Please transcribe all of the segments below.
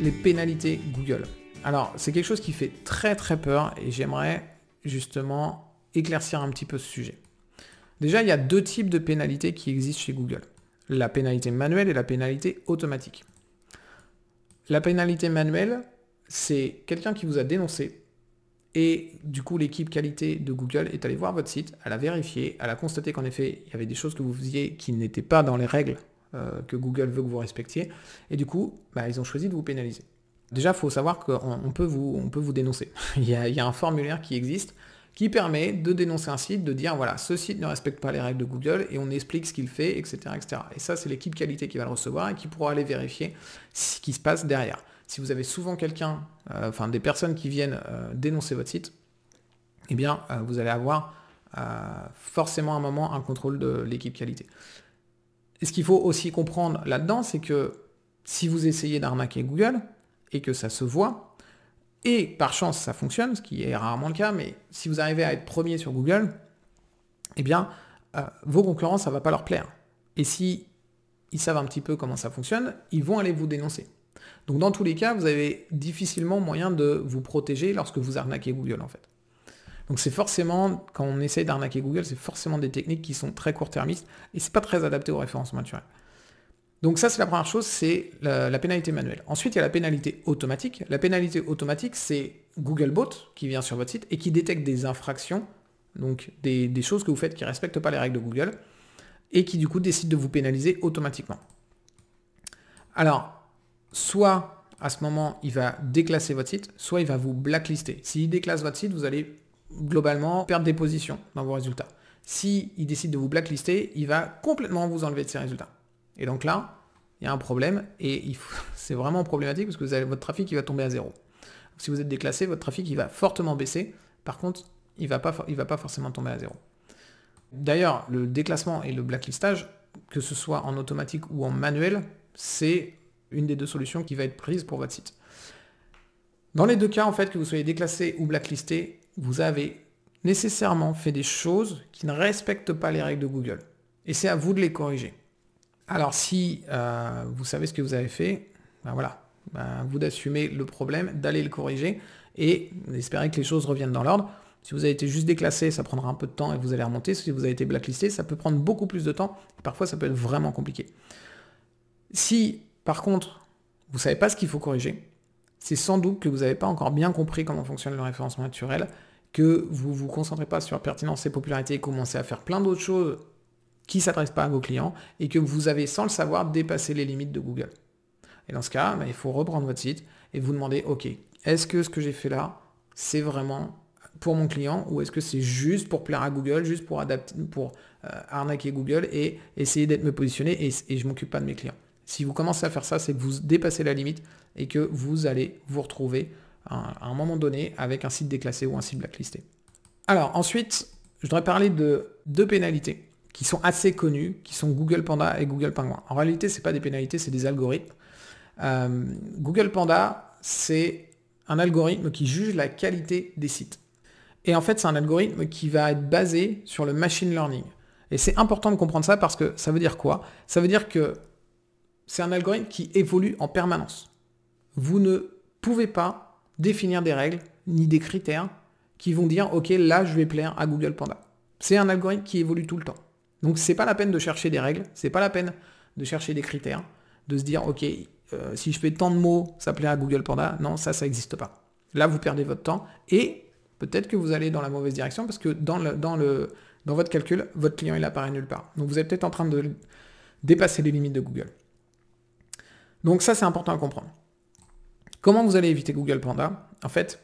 les pénalités Google. Alors, c'est quelque chose qui fait très très peur et j'aimerais justement éclaircir un petit peu ce sujet. Déjà, il y a deux types de pénalités qui existent chez Google. La pénalité manuelle et la pénalité automatique. La pénalité manuelle, c'est quelqu'un qui vous a dénoncé et du coup l'équipe qualité de Google est allée voir votre site, elle a vérifié, elle a constaté qu'en effet il y avait des choses que vous faisiez qui n'étaient pas dans les règles euh, que Google veut que vous respectiez. Et du coup, bah, ils ont choisi de vous pénaliser. Déjà, il faut savoir qu'on peut, vous, on peut vous dénoncer. il, y a, un formulaire qui existe qui permet de dénoncer un site, de dire voilà, ce site ne respecte pas les règles de Google et on explique ce qu'il fait, etc. etc. Et ça, c'est l'équipe qualité qui va le recevoir et qui pourra aller vérifier ce qui se passe derrière. Si vous avez souvent quelqu'un, euh, enfin des personnes qui viennent euh, dénoncer votre site, eh bien, vous allez avoir forcément à un moment un contrôle de l'équipe qualité. Et ce qu'il faut aussi comprendre là-dedans, c'est que si vous essayez d'arnaquer Google et que ça se voit, et par chance ça fonctionne, ce qui est rarement le cas, mais si vous arrivez à être premier sur Google, eh bien, euh, vos concurrents, ça ne va pas leur plaire. Et si ils savent un petit peu comment ça fonctionne, ils vont aller vous dénoncer. Donc dans tous les cas, vous avez difficilement moyen de vous protéger lorsque vous arnaquez Google en fait. Donc c'est forcément, quand on essaye d'arnaquer Google, c'est forcément des techniques qui sont très court-termistes et c'est pas très adapté aux références naturelles. Donc ça c'est la première chose, c'est la, pénalité manuelle. Ensuite il y a la pénalité automatique. La pénalité automatique c'est Google Googlebot qui vient sur votre site et qui détecte des infractions, donc des, choses que vous faites qui ne respectent pas les règles de Google et qui du coup décide de vous pénaliser automatiquement. Alors soit à ce moment il va déclasser votre site, soit il va vous blacklister. S'il déclasse votre site vous allez globalement, perdre des positions dans vos résultats. S'il décide de vous blacklister, il va complètement vous enlever de ses résultats. Et donc là, il y a un problème et c'est vraiment problématique parce que votre trafic va tomber à zéro. Si vous êtes déclassé, votre trafic va fortement baisser. Par contre, il ne va, pas, va pas forcément tomber à zéro. D'ailleurs, le déclassement et le blacklistage, que ce soit en automatique ou en manuel, c'est une des deux solutions qui va être prise pour votre site. Dans les deux cas, en fait, que vous soyez déclassé ou blacklisté, vous avez nécessairement fait des choses qui ne respectent pas les règles de Google. Et c'est à vous de les corriger. Alors si euh, vous savez ce que vous avez fait, ben voilà, ben, vous d'assumer le problème, d'aller le corriger et d'espérer que les choses reviennent dans l'ordre. Si vous avez été juste déclassé, ça prendra un peu de temps et vous allez remonter. Si vous avez été blacklisté, ça peut prendre beaucoup plus de temps. Et parfois, ça peut être vraiment compliqué. Si, par contre, vous ne savez pas ce qu'il faut corriger, c'est sans doute que vous n'avez pas encore bien compris comment fonctionne le référencement naturel que vous vous concentrez pas sur pertinence et popularité et commencez à faire plein d'autres choses qui s'adressent pas à vos clients et que vous avez sans le savoir dépassé les limites de Google. Et dans ce cas, bah, il faut reprendre votre site et vous demander, ok, est-ce que ce que j'ai fait là, c'est vraiment pour mon client ou est-ce que c'est juste pour plaire à Google, juste pour, adapter, pour euh, arnaquer Google et essayer d'être me positionner et, et je m'occupe pas de mes clients. Si vous commencez à faire ça, c'est que vous dépassez la limite et que vous allez vous retrouver à un moment donné avec un site déclassé ou un site blacklisté. Alors ensuite, je voudrais parler de deux pénalités qui sont assez connues, qui sont Google Panda et Google Penguin. En réalité, ce pas des pénalités, c'est des algorithmes. Euh, Google Panda, c'est un algorithme qui juge la qualité des sites. Et en fait, c'est un algorithme qui va être basé sur le machine learning. Et c'est important de comprendre ça parce que ça veut dire quoi Ça veut dire que c'est un algorithme qui évolue en permanence. Vous ne pouvez pas définir des règles ni des critères qui vont dire ok là je vais plaire à Google Panda. C'est un algorithme qui évolue tout le temps. Donc c'est pas la peine de chercher des règles, c'est pas la peine de chercher des critères, de se dire ok euh, si je fais tant de mots ça plaît à Google Panda. Non ça ça n'existe pas. Là vous perdez votre temps et peut-être que vous allez dans la mauvaise direction parce que dans dans le dans votre calcul votre client il apparaît nulle part. Donc vous êtes peut-être en train de dépasser les limites de Google. Donc ça c'est important à comprendre. Comment vous allez éviter Google Panda En fait,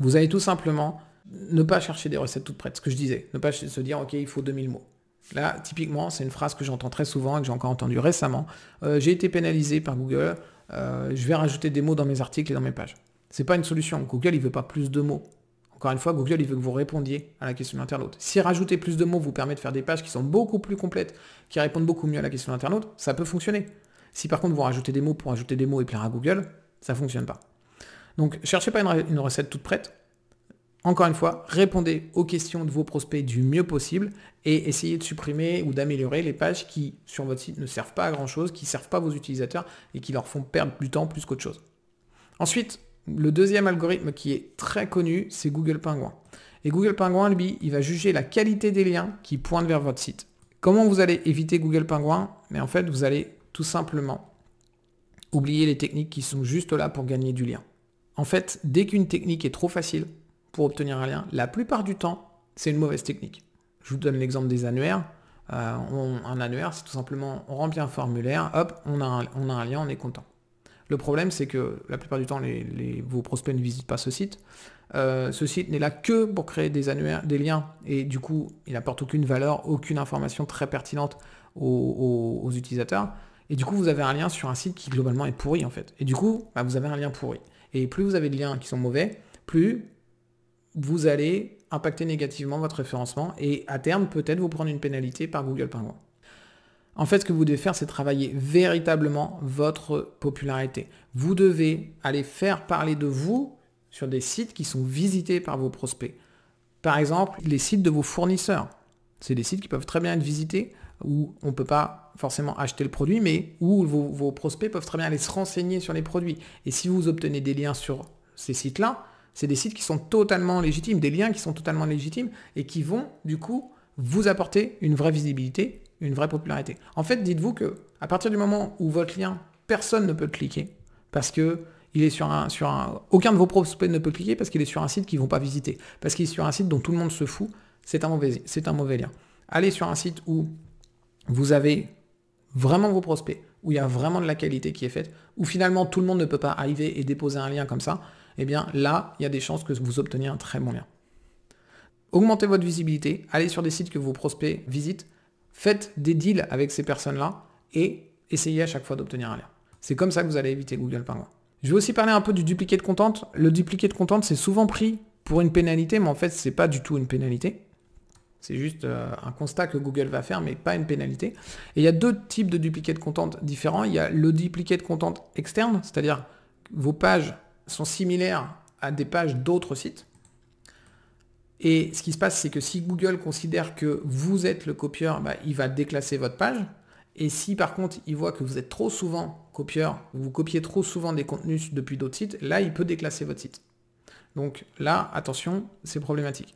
vous allez tout simplement ne pas chercher des recettes toutes prêtes, ce que je disais, ne pas se dire ok il faut 2000 mots. Là, typiquement, c'est une phrase que j'entends très souvent et que j'ai encore entendue récemment. Euh, j'ai été pénalisé par Google, euh, je vais rajouter des mots dans mes articles et dans mes pages. Ce n'est pas une solution. Google, il veut pas plus de mots. Encore une fois, Google, il veut que vous répondiez à la question de l'internaute. Si rajouter plus de mots vous permet de faire des pages qui sont beaucoup plus complètes, qui répondent beaucoup mieux à la question de l'internaute, ça peut fonctionner. Si par contre vous rajoutez des mots pour ajouter des mots et plaire à Google, ça fonctionne pas. Donc cherchez pas une, une recette toute prête. Encore une fois, répondez aux questions de vos prospects du mieux possible et essayez de supprimer ou d'améliorer les pages qui, sur votre site, ne servent pas à grand-chose, qui ne servent pas vos utilisateurs et qui leur font perdre du temps plus qu'autre chose. Ensuite, le deuxième algorithme qui est très connu, c'est Google Pingouin. Et Google Pingouin, lui, il va juger la qualité des liens qui pointent vers votre site. Comment vous allez éviter Google Pingouin Mais en fait, vous allez tout simplement Oubliez les techniques qui sont juste là pour gagner du lien. En fait, dès qu'une technique est trop facile pour obtenir un lien, la plupart du temps, c'est une mauvaise technique. Je vous donne l'exemple des annuaires. Euh, un annuaire, c'est tout simplement, on remplit un formulaire, hop, on a un, lien, on est content. Le problème, c'est que la plupart du temps, vos prospects ne visitent pas ce site. Euh, ce site n'est là que pour créer des annuaires, des liens, et du coup, il n'apporte aucune valeur, aucune information très pertinente aux utilisateurs. Et du coup, vous avez un lien sur un site qui globalement est pourri en fait. Et du coup, bah, vous avez un lien pourri. Et plus vous avez de liens qui sont mauvais, plus vous allez impacter négativement votre référencement et à terme, peut-être vous prendre une pénalité par Google mois. En fait, ce que vous devez faire, c'est travailler véritablement votre popularité. Vous devez aller faire parler de vous sur des sites qui sont visités par vos prospects. Par exemple, les sites de vos fournisseurs. C'est des sites qui peuvent très bien être visités où on ne peut pas forcément acheter le produit, mais où vos, prospects peuvent très bien aller se renseigner sur les produits. Et si vous obtenez des liens sur ces sites-là, c'est des sites qui sont totalement légitimes, des liens qui sont totalement légitimes et qui vont, du coup, vous apporter une vraie visibilité, une vraie popularité. En fait, dites-vous que à partir du moment où votre lien, personne ne peut le cliquer, parce que il est sur un, sur aucun de vos prospects ne peut cliquer parce qu'il est sur un site qu'ils ne vont pas visiter, parce qu'il est sur un site dont tout le monde se fout, c'est un c'est un mauvais lien. Allez sur un site où vous avez vraiment vos prospects, où il y a vraiment de la qualité qui est faite, où finalement tout le monde ne peut pas arriver et déposer un lien comme ça, eh bien là, il y a des chances que vous obteniez un très bon lien. Augmentez votre visibilité, allez sur des sites que vos prospects visitent, faites des deals avec ces personnes-là et essayez à chaque fois d'obtenir un lien. C'est comme ça que vous allez éviter Google mois. Je vais aussi parler un peu du dupliqué de contente. Le dupliqué de contente, c'est souvent pris pour une pénalité, mais en fait, ce n'est pas du tout une pénalité. C'est juste euh, un constat que Google va faire, mais pas une pénalité. Et il y a deux types de de content différents. Il y a le de content externe, c'est-à-dire vos pages sont similaires à des pages d'autres sites. Et ce qui se passe, c'est que si Google considère que vous êtes le copieur, bah, il va déclasser votre page. Et si par contre il voit que vous êtes trop souvent copieur, vous copiez trop souvent des contenus depuis d'autres sites, là il peut déclasser votre site. Donc là, attention, c'est problématique.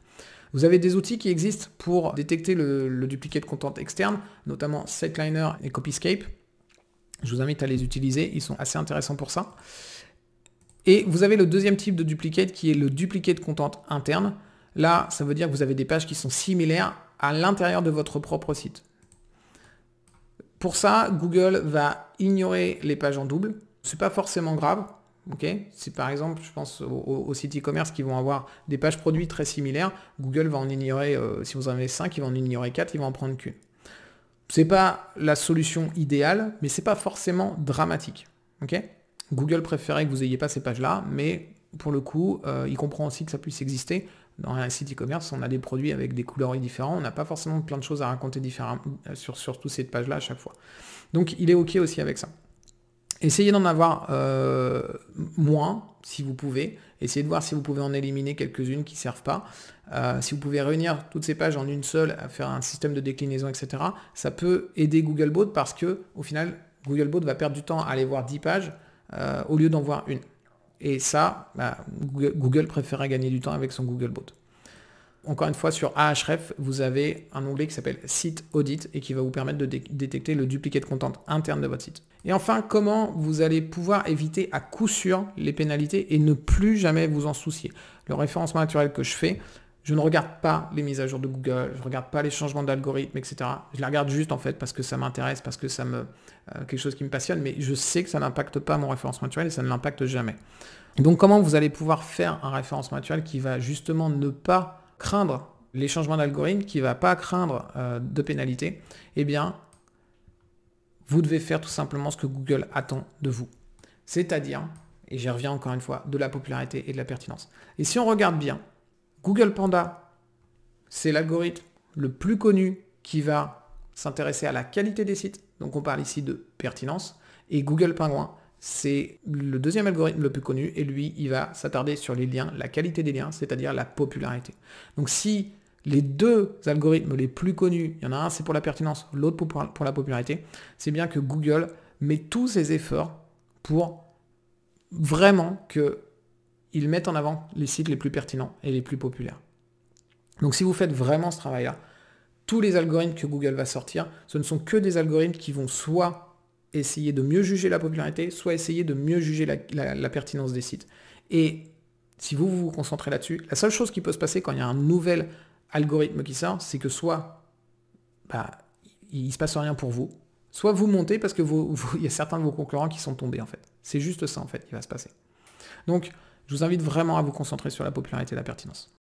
Vous avez des outils qui existent pour détecter le, dupliqué de content externe, notamment Setliner et Copyscape. Je vous invite à les utiliser, ils sont assez intéressants pour ça. Et vous avez le deuxième type de duplicate qui est le de content interne. Là, ça veut dire que vous avez des pages qui sont similaires à l'intérieur de votre propre site. Pour ça, Google va ignorer les pages en double. Ce n'est pas forcément grave si par exemple, je pense aux, sites e-commerce qui vont avoir des pages produits très similaires, Google va en ignorer, euh, si vous en avez 5, il va en ignorer 4, il va en prendre qu'une. C'est pas la solution idéale, mais c'est pas forcément dramatique. Ok, Google préférait que vous n'ayez pas ces pages-là, mais pour le coup, euh, il comprend aussi que ça puisse exister. Dans un site e-commerce, on a des produits avec des couleurs différents, on n'a pas forcément plein de choses à raconter différemment euh, sur, sur toutes ces pages-là à chaque fois. Donc il est OK aussi avec ça essayez d'en avoir euh, moins si vous pouvez. Essayez de voir si vous pouvez en éliminer quelques-unes qui ne servent pas. Euh, si vous pouvez réunir toutes ces pages en une seule, faire un système de déclinaison, etc., ça peut aider Googlebot parce que au final, Googlebot va perdre du temps à aller voir 10 pages euh, au lieu d'en voir une. Et ça, bah, Google, préférera gagner du temps avec son Googlebot encore une fois, sur Ahref, vous avez un onglet qui s'appelle Site Audit et qui va vous permettre de détecter le de content interne de votre site. Et enfin, comment vous allez pouvoir éviter à coup sûr les pénalités et ne plus jamais vous en soucier. Le référencement naturel que je fais, je ne regarde pas les mises à jour de Google, je ne regarde pas les changements d'algorithme, etc. Je les regarde juste en fait parce que ça m'intéresse, parce que ça me... Euh, quelque chose qui me passionne, mais je sais que ça n'impacte pas mon référencement naturel et ça ne l'impacte jamais. Donc comment vous allez pouvoir faire un référencement naturel qui va justement ne pas craindre les changements d'algorithme, qui ne va pas craindre euh, de pénalité, eh bien, vous devez faire tout simplement ce que Google attend de vous. C'est-à-dire, et j'y reviens encore une fois, de la popularité et de la pertinence. Et si on regarde bien, Google Panda, c'est l'algorithme le plus connu qui va s'intéresser à la qualité des sites. Donc on parle ici de pertinence. Et Google Pingouin, c'est le deuxième algorithme le plus connu et lui, il va s'attarder sur les liens, la qualité des liens, c'est-à-dire la popularité. Donc si les deux algorithmes les plus connus, il y en a un c'est pour la pertinence, l'autre pour, la popularité, c'est bien que Google met tous ses efforts pour vraiment qu'il mettent en avant les sites les plus pertinents et les plus populaires. Donc si vous faites vraiment ce travail-là, tous les algorithmes que Google va sortir, ce ne sont que des algorithmes qui vont soit essayer de mieux juger la popularité, soit essayer de mieux juger la, pertinence des sites. Et si vous vous concentrez là-dessus, la seule chose qui peut se passer quand il y a un nouvel algorithme qui sort, c'est que soit bah, il ne se passe rien pour vous, soit vous montez parce que y a certains de vos concurrents qui sont tombés en fait. C'est juste ça en fait qui va se passer. Donc je vous invite vraiment à vous concentrer sur la popularité et la pertinence.